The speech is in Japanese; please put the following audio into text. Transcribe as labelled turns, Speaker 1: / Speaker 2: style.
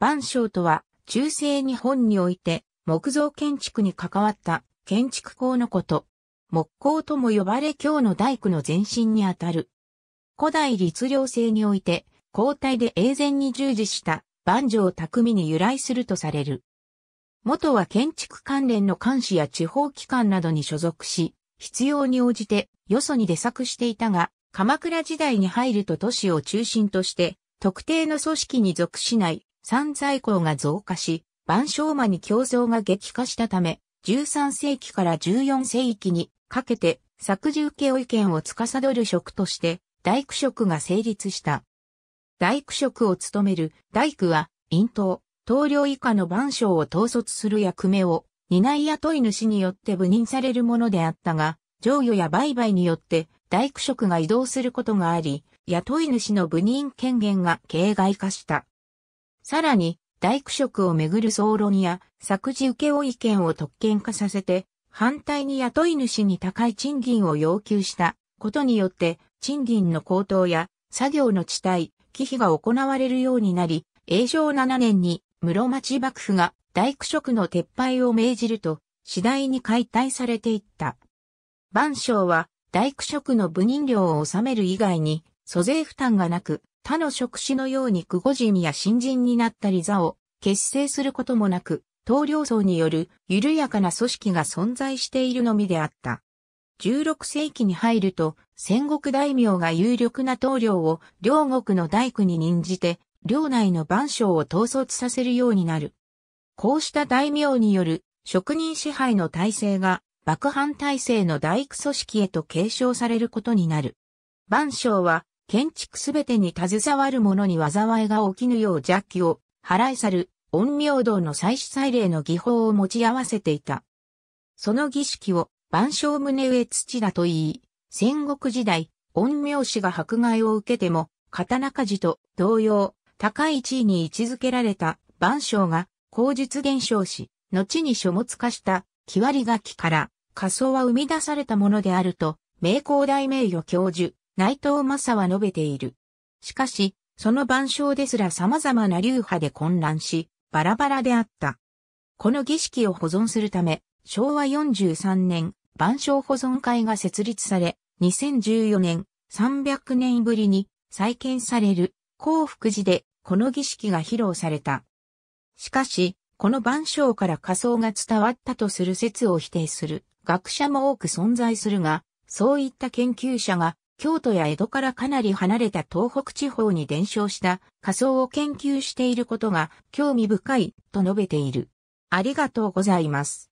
Speaker 1: 万象とは、中世日本において、木造建築に関わった建築工のこと。木工とも呼ばれ今日の大工の前身にあたる。古代律令制において、交代で永前に従事した万丈匠に由来するとされる。元は建築関連の監視や地方機関などに所属し、必要に応じてよそに出作していたが、鎌倉時代に入ると都市を中心として、特定の組織に属しない三在庫が増加し、万象馬に競争が激化したため、13世紀から14世紀にかけて、作獣家を意見を司る職として、大工職が成立した。大工職を務める大工は、陰頭、棟領以下の万象を統率する役目を、担い雇い主によって部任されるものであったが、上与や売買によって大工職が移動することがあり、雇い主の部任権限が形骸化した。さらに、大工職をめぐる総論や、作事請負権を特権化させて、反対に雇い主に高い賃金を要求したことによって、賃金の高騰や作業の地帯、忌避が行われるようになり、永正7年に室町幕府が大工職の撤廃を命じると、次第に解体されていった。万象は大工職の部人料を納める以外に、租税負担がなく、他の職種のように久保人や新人になったり座を結成することもなく、統領層による緩やかな組織が存在しているのみであった。16世紀に入ると、戦国大名が有力な統領を両国の大工に任じて、領内の万象を統率させるようになる。こうした大名による職人支配の体制が幕藩体制の大工組織へと継承されることになる。万象は建築すべてに携わる者に災いが起きぬよう邪気を払い去る、陰陽道の祭祀祭礼の技法を持ち合わせていた。その儀式を、万象宗上土だと言い、戦国時代、陰陽師が迫害を受けても、刀鍛冶と同様、高い地位に位置づけられた万象が、口述現象し、後に書物化した、木割り書きから、仮想は生み出されたものであると、名工大名誉教授、内藤正は述べている。しかし、その晩鐘ですら様々な流派で混乱し、バラバラであった。この儀式を保存するため、昭和43年、晩鐘保存会が設立され、2014年、300年ぶりに再建される幸福寺でこの儀式が披露された。しかし、この晩鐘から仮想が伝わったとする説を否定する学者も多く存在するが、そういった研究者が京都や江戸からかなり離れた東北地方に伝承した仮想を研究していることが興味深いと述べている。ありがとうございます。